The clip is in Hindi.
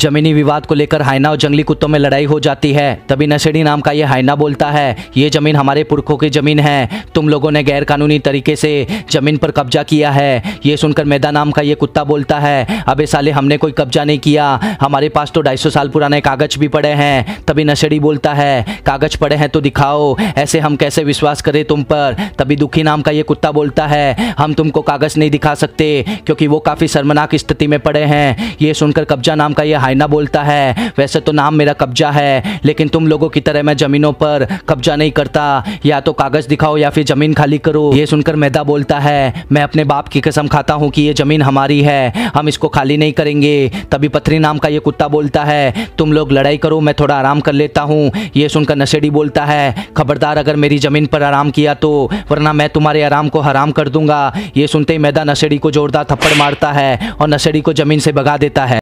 जमीनी विवाद को लेकर हाइना और जंगली कुत्तों में लड़ाई हो जाती है तभी नशेड़ी नाम का ये हाइना बोलता है ये जमीन हमारे पुरखों की जमीन है तुम लोगों ने गैर कानूनी तरीके से जमीन पर कब्जा किया है ये सुनकर मैदा नाम का ये कुत्ता बोलता है अबे साले हमने कोई कब्जा नहीं किया हमारे पास तो ढाई साल पुराने कागज भी पड़े हैं तभी नशेड़ी बोलता है कागज पड़े हैं तो दिखाओ ऐसे हम कैसे विश्वास करें तुम पर तभी दुखी नाम का ये कुत्ता बोलता है हम तुमको कागज नहीं दिखा सकते क्योंकि वो काफी शर्मनाक स्थिति में पड़े हैं ये सुनकर कब्जा नाम का यह हाइना बोलता है वैसे तो नाम मेरा कब्जा है लेकिन तुम लोगों की तरह मैं जमीनों पर कब्जा नहीं करता या तो कागज दिखाओ या फिर जमीन खाली करो ये सुनकर मैदा बोलता है मैं अपने बाप की कसम खाता हूँ कि ये जमीन हमारी है हम इसको खाली नहीं करेंगे तभी पथरी नाम का ये कुत्ता बोलता है तुम लोग लड़ाई करो मैं थोड़ा आराम कर लेता हूँ ये सुनकर नशेड़ी बोलता है खबरदार अगर मेरी जमीन पर आराम किया तो वरना मैं तुम्हारे आराम को हराम कर दूंगा ये सुनते ही मैदा नशेड़ी को जोरदार थप्पड़ मारता है और नशेड़ी को जमीन से भगा देता है